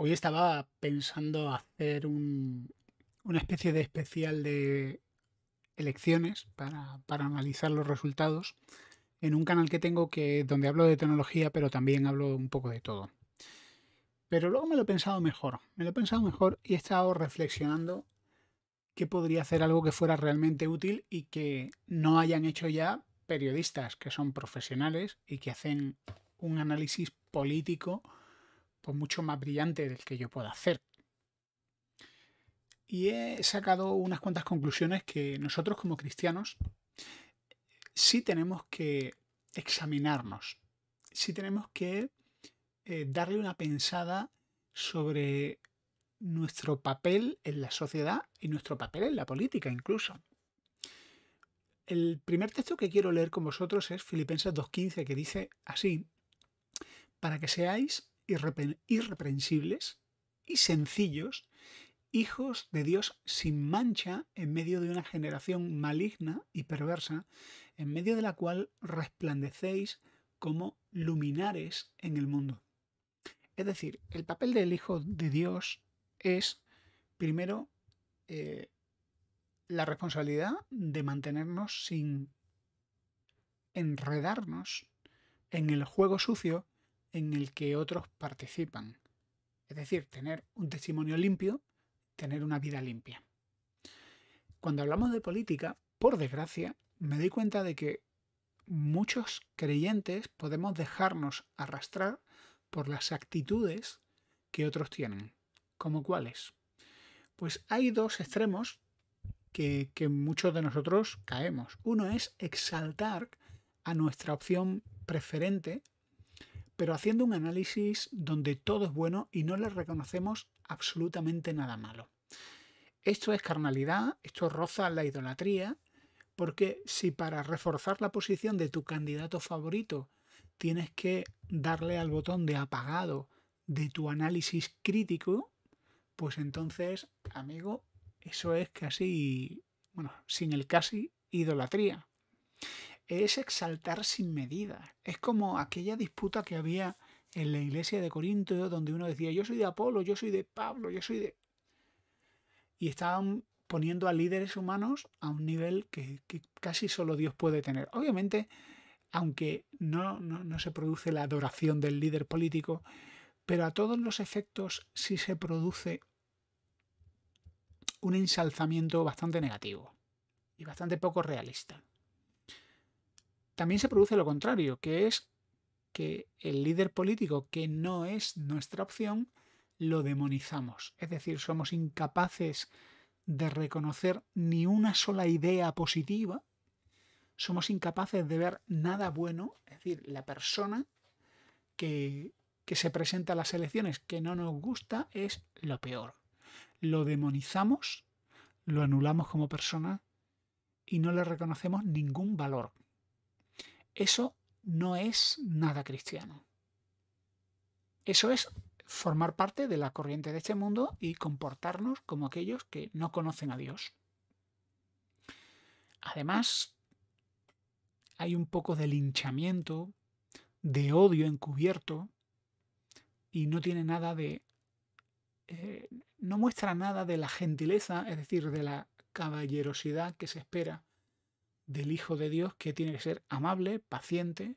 Hoy estaba pensando hacer una especie de especial de elecciones para, analizar los resultados en un canal que tengo que donde hablo de tecnología, pero también hablo un poco de todo. Pero luego me lo he pensado mejor, me lo he pensado mejor y he estado reflexionando qué podría hacer algo que fuera realmente útil y que no hayan hecho ya periodistas que son profesionales y que hacen un análisis político mucho más brillante del que yo pueda hacer. Y he sacado unas cuantas conclusiones que nosotros como cristianos sí tenemos que examinarnos, sí tenemos que eh, darle una pensada sobre nuestro papel en la sociedad y nuestro papel en la política incluso. El primer texto que quiero leer con vosotros es Filipenses 2.15 que dice así, para que seáis irreprensibles y sencillos, hijos de Dios sin mancha en medio de una generación maligna y perversa, en medio de la cual resplandecéis como luminares en el mundo. Es decir, el papel del Hijo de Dios es, primero, eh, la responsabilidad de mantenernos sin enredarnos en el juego sucio en el que otros participan. Es decir, tener un testimonio limpio, tener una vida limpia. Cuando hablamos de política, por desgracia, me doy cuenta de que muchos creyentes podemos dejarnos arrastrar por las actitudes que otros tienen. ¿Como cuáles? Pues hay dos extremos que, que, muchos de nosotros caemos. Uno es exaltar a nuestra opción preferente pero haciendo un análisis donde todo es bueno y no le reconocemos absolutamente nada malo. Esto es carnalidad, esto roza la idolatría, porque si para reforzar la posición de tu candidato favorito tienes que darle al botón de apagado de tu análisis crítico, pues entonces, amigo, eso es casi, bueno, sin el casi, idolatría es exaltar sin medida. Es como aquella disputa que había en la iglesia de Corinto, donde uno decía, yo soy de Apolo, yo soy de Pablo, yo soy de... Y estaban poniendo a líderes humanos a un nivel que, casi solo Dios puede tener. Obviamente, aunque no, no, no se produce la adoración del líder político, pero a todos los efectos sí se produce un ensalzamiento bastante negativo y bastante poco realista. También se produce lo contrario, que es que el líder político que no es nuestra opción, lo demonizamos. Es decir, somos incapaces de reconocer ni una sola idea positiva, somos incapaces de ver nada bueno, es decir, la persona que, se presenta a las elecciones que no nos gusta es lo peor. Lo demonizamos, lo anulamos como persona y no le reconocemos ningún valor. Eso no es nada cristiano. Eso es formar parte de la corriente de este mundo y comportarnos como aquellos que no conocen a Dios. Además, hay un poco de linchamiento, de odio encubierto, y no tiene nada de... Eh, no muestra nada de la gentileza, es decir, de la caballerosidad que se espera del Hijo de Dios que tiene que ser amable, paciente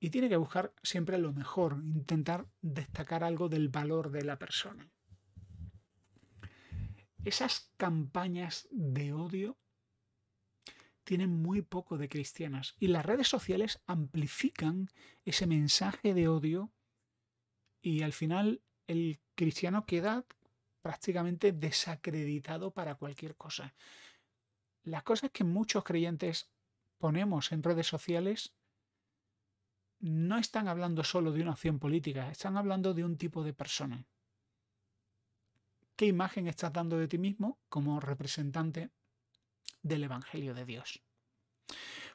y tiene que buscar siempre lo mejor, intentar destacar algo del valor de la persona. Esas campañas de odio tienen muy poco de cristianas y las redes sociales amplifican ese mensaje de odio y al final el cristiano queda prácticamente desacreditado para cualquier cosa las cosas que muchos creyentes ponemos en redes sociales no están hablando solo de una opción política, están hablando de un tipo de persona. ¿Qué imagen estás dando de ti mismo como representante del Evangelio de Dios?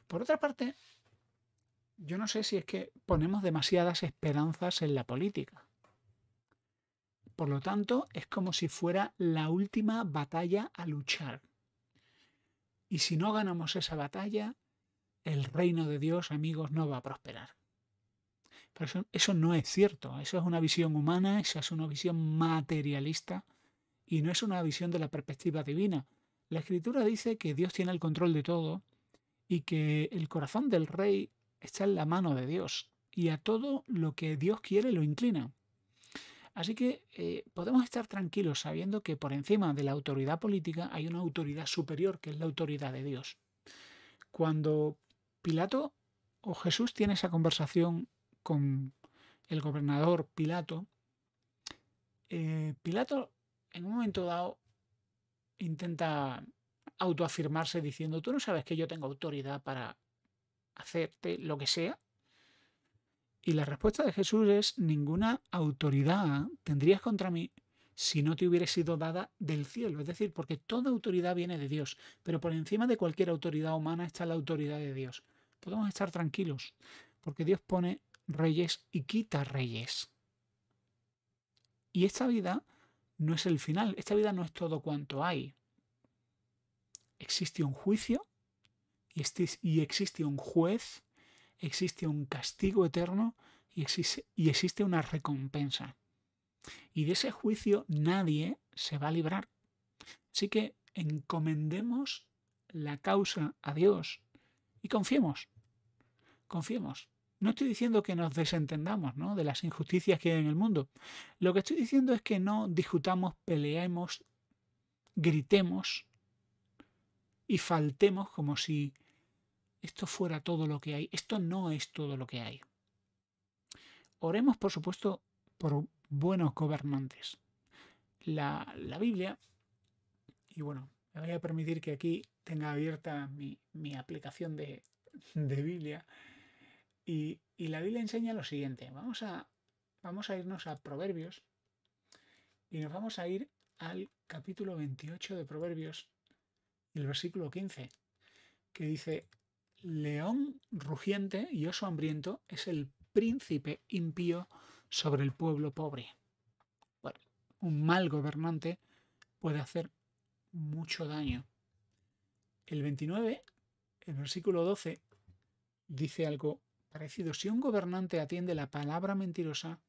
Por otra parte, yo no sé si es que ponemos demasiadas esperanzas en la política. Por lo tanto, es como si fuera la última batalla a luchar. Y si no ganamos esa batalla, el reino de Dios, amigos, no va a prosperar. Pero eso, no es cierto, eso es una visión humana, esa es una visión materialista y no es una visión de la perspectiva divina. La escritura dice que Dios tiene el control de todo y que el corazón del rey está en la mano de Dios y a todo lo que Dios quiere lo inclina. Así que eh, podemos estar tranquilos sabiendo que por encima de la autoridad política hay una autoridad superior, que es la autoridad de Dios. Cuando Pilato o Jesús tiene esa conversación con el gobernador Pilato, eh, Pilato en un momento dado intenta autoafirmarse diciendo, tú no sabes que yo tengo autoridad para hacerte lo que sea, y la respuesta de Jesús es, ninguna autoridad tendrías contra mí si no te hubiera sido dada del cielo. Es decir, porque toda autoridad viene de Dios, pero por encima de cualquier autoridad humana está la autoridad de Dios. Podemos estar tranquilos, porque Dios pone reyes y quita reyes. Y esta vida no es el final, esta vida no es todo cuanto hay. Existe un juicio y existe un juez existe un castigo eterno y existe, y existe una recompensa. Y de ese juicio nadie se va a librar. Así que encomendemos la causa a Dios y confiemos. Confiemos. No estoy diciendo que nos desentendamos de las injusticias que hay en el mundo. Lo que estoy diciendo es que no discutamos, peleemos, gritemos y faltemos como si esto fuera todo lo que hay. Esto no es todo lo que hay. Oremos, por supuesto, por buenos gobernantes. La, Biblia, y bueno, me voy a permitir que aquí tenga abierta mi, aplicación de, Biblia, y, la Biblia enseña lo siguiente. Vamos a, vamos a irnos a Proverbios y nos vamos a ir al capítulo 28 de Proverbios, el versículo 15, que dice, león rugiente y oso hambriento es el príncipe impío sobre el pueblo pobre. Bueno, un mal gobernante puede hacer mucho daño. El 29, el versículo 12, dice algo parecido. Si un gobernante atiende la palabra mentirosa,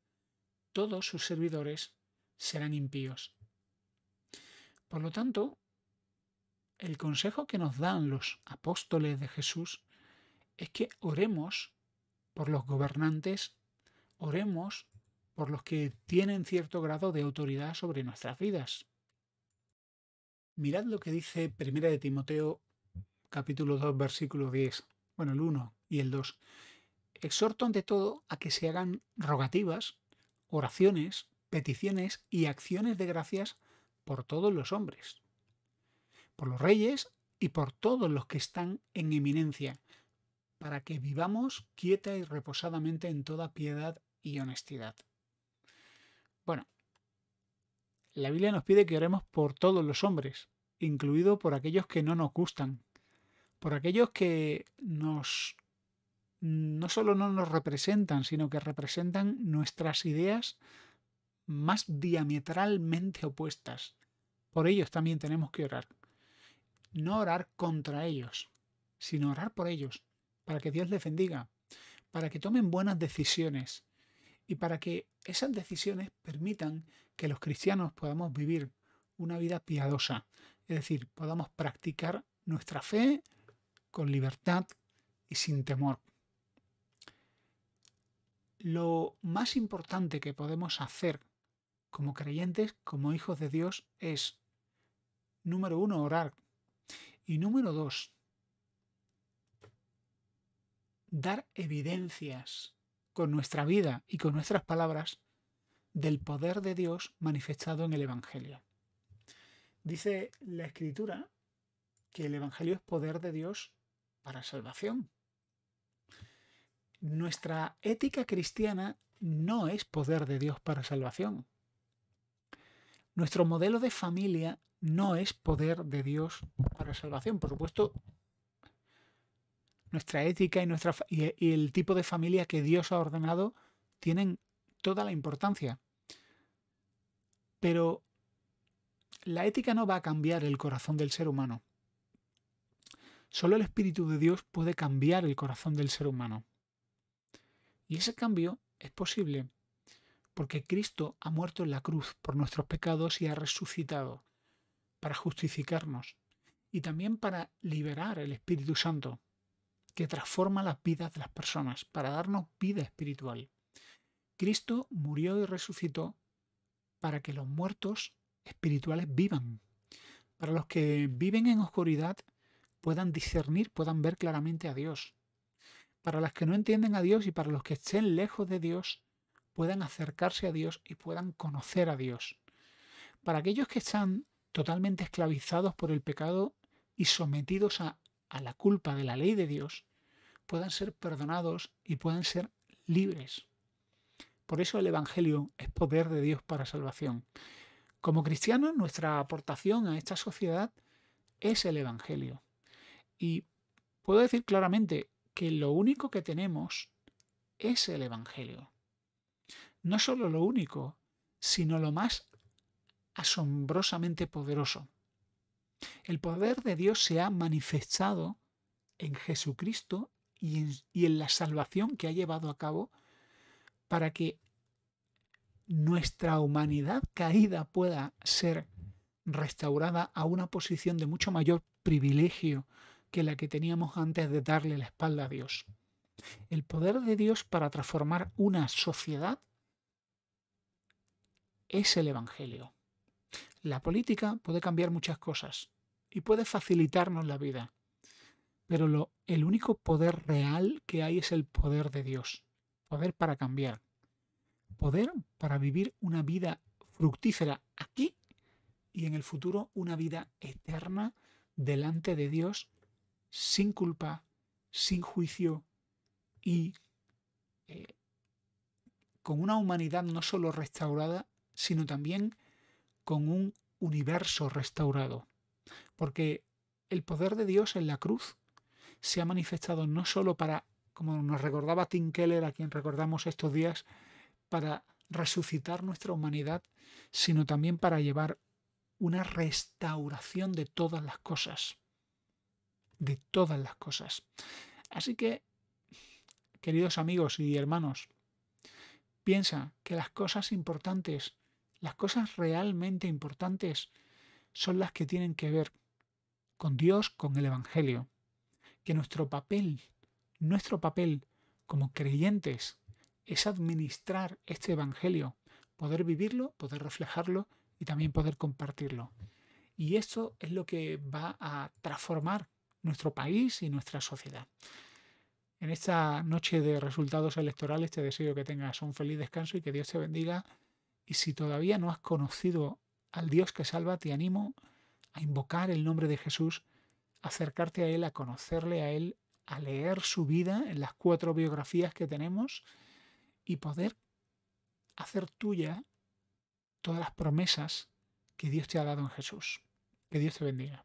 todos sus servidores serán impíos. Por lo tanto, el consejo que nos dan los apóstoles de Jesús es que oremos por los gobernantes, oremos por los que tienen cierto grado de autoridad sobre nuestras vidas. Mirad lo que dice 1 de Timoteo capítulo 2 versículo 10, bueno el 1 y el 2. Exhorto ante todo a que se hagan rogativas, oraciones, peticiones y acciones de gracias por todos los hombres por los reyes y por todos los que están en eminencia, para que vivamos quieta y reposadamente en toda piedad y honestidad. Bueno, la Biblia nos pide que oremos por todos los hombres, incluido por aquellos que no nos gustan, por aquellos que nos no solo no nos representan, sino que representan nuestras ideas más diametralmente opuestas. Por ellos también tenemos que orar no orar contra ellos, sino orar por ellos, para que Dios les bendiga, para que tomen buenas decisiones y para que esas decisiones permitan que los cristianos podamos vivir una vida piadosa, es decir, podamos practicar nuestra fe con libertad y sin temor. Lo más importante que podemos hacer como creyentes, como hijos de Dios, es, número uno, orar y número dos, dar evidencias con nuestra vida y con nuestras palabras del poder de Dios manifestado en el Evangelio. Dice la Escritura que el Evangelio es poder de Dios para salvación. Nuestra ética cristiana no es poder de Dios para salvación. Nuestro modelo de familia no es poder de Dios para salvación. Por supuesto, nuestra ética y, y el tipo de familia que Dios ha ordenado tienen toda la importancia. Pero la ética no va a cambiar el corazón del ser humano. Solo el Espíritu de Dios puede cambiar el corazón del ser humano. Y ese cambio es posible porque Cristo ha muerto en la cruz por nuestros pecados y ha resucitado para justificarnos y también para liberar el Espíritu Santo que transforma las vidas de las personas, para darnos vida espiritual. Cristo murió y resucitó para que los muertos espirituales vivan, para los que viven en oscuridad puedan discernir, puedan ver claramente a Dios, para las que no entienden a Dios y para los que estén lejos de Dios puedan acercarse a Dios y puedan conocer a Dios, para aquellos que están totalmente esclavizados por el pecado y sometidos a, la culpa de la ley de Dios, puedan ser perdonados y puedan ser libres. Por eso el Evangelio es poder de Dios para salvación. Como cristianos, nuestra aportación a esta sociedad es el Evangelio. Y puedo decir claramente que lo único que tenemos es el Evangelio. No solo lo único, sino lo más asombrosamente poderoso. El poder de Dios se ha manifestado en Jesucristo y en, la salvación que ha llevado a cabo para que nuestra humanidad caída pueda ser restaurada a una posición de mucho mayor privilegio que la que teníamos antes de darle la espalda a Dios. El poder de Dios para transformar una sociedad es el Evangelio. La política puede cambiar muchas cosas y puede facilitarnos la vida, pero lo, el único poder real que hay es el poder de Dios, poder para cambiar, poder para vivir una vida fructífera aquí y en el futuro una vida eterna delante de Dios sin culpa, sin juicio y eh, con una humanidad no solo restaurada, sino también con un universo restaurado. Porque el poder de Dios en la cruz se ha manifestado no solo para, como nos recordaba Tim Keller, a quien recordamos estos días, para resucitar nuestra humanidad, sino también para llevar una restauración de todas las cosas. De todas las cosas. Así que, queridos amigos y hermanos, piensa que las cosas importantes las cosas realmente importantes son las que tienen que ver con Dios, con el Evangelio. Que nuestro papel, nuestro papel como creyentes es administrar este Evangelio, poder vivirlo, poder reflejarlo y también poder compartirlo. Y esto es lo que va a transformar nuestro país y nuestra sociedad. En esta noche de resultados electorales te deseo que tengas un feliz descanso y que Dios te bendiga y si todavía no has conocido al Dios que salva, te animo a invocar el nombre de Jesús, acercarte a Él, a conocerle a Él, a leer su vida en las cuatro biografías que tenemos y poder hacer tuya todas las promesas que Dios te ha dado en Jesús. Que Dios te bendiga.